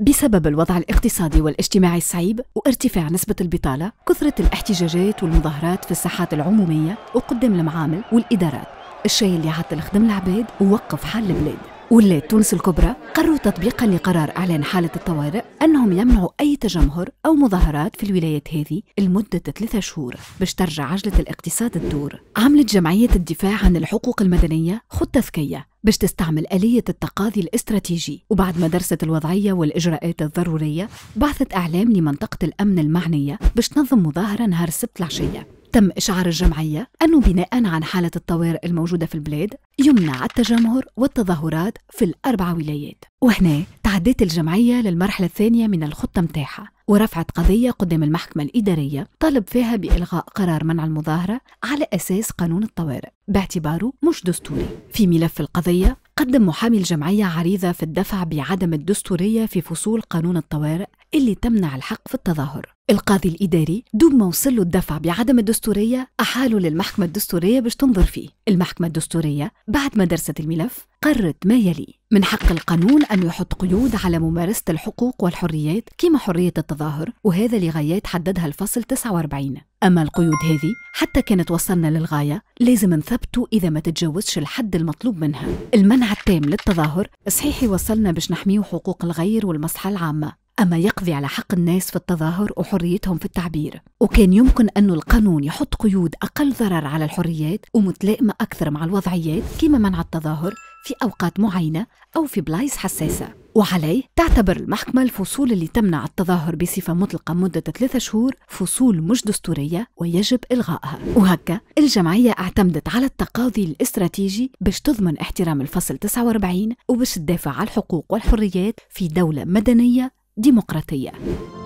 بسبب الوضع الاقتصادي والاجتماعي الصعيب وارتفاع نسبة البطالة كثرت الاحتجاجات والمظاهرات في الساحات العمومية وقدام المعامل والإدارات الشيء اللي عطل خدم العباد ووقف حال البلاد ولات تونس الكبرى قرروا تطبيقا لقرار اعلان حاله الطوارئ انهم يمنعوا اي تجمهر او مظاهرات في الولايات هذه لمده ثلاثة شهور باش ترجع عجله الاقتصاد الدور. عملت جمعيه الدفاع عن الحقوق المدنيه خطه ذكيه باش تستعمل آلية التقاضي الاستراتيجي وبعد ما درست الوضعية والإجراءات الضرورية بعثت أعلام لمنطقة الأمن المعنية باش تنظم مظاهرة نهار السبت العشية تم إشعار الجمعية أنه بناء عن حالة الطوارئ الموجودة في البلاد يمنع التجمهر والتظاهرات في الأربع ولايات وهنا تعدت الجمعية للمرحلة الثانية من الخطة متاحة ورفعت قضية قدام المحكمة الإدارية طالب فيها بإلغاء قرار منع المظاهرة على أساس قانون الطوارئ باعتباره مش دستوري في ملف القضية قدم محامي الجمعية عريضة في الدفع بعدم الدستورية في فصول قانون الطوارئ اللي تمنع الحق في التظاهر القاضي الإداري دوب ما وصل له الدفع بعدم الدستورية أحاله للمحكمة الدستورية باش تنظر فيه المحكمة الدستورية بعد ما درست الملف قررت ما يلي من حق القانون أن يحط قيود على ممارسة الحقوق والحريات كما حرية التظاهر وهذا لغايات حددها الفصل 49 أما القيود هذه حتى كانت وصلنا للغاية لازم نثبتوا إذا ما تتجاوزش الحد المطلوب منها المنع التام للتظاهر صحيح وصلنا باش نحميو حقوق الغير والمصلحة العامة أما يقضي على حق الناس في التظاهر وحريتهم في التعبير وكان يمكن أن القانون يحط قيود أقل ضرر على الحريات ومتلائمة أكثر مع الوضعيات كما منع التظاهر في أوقات معينة أو في بلايص حساسة وعليه تعتبر المحكمة الفصول اللي تمنع التظاهر بصفة مطلقة مدة ثلاثة شهور فصول مش دستورية ويجب إلغائها وهكا الجمعية اعتمدت على التقاضي الاستراتيجي باش تضمن احترام الفصل 49 وباش تدافع على الحقوق والحريات في دولة مدنية ديمقراطيه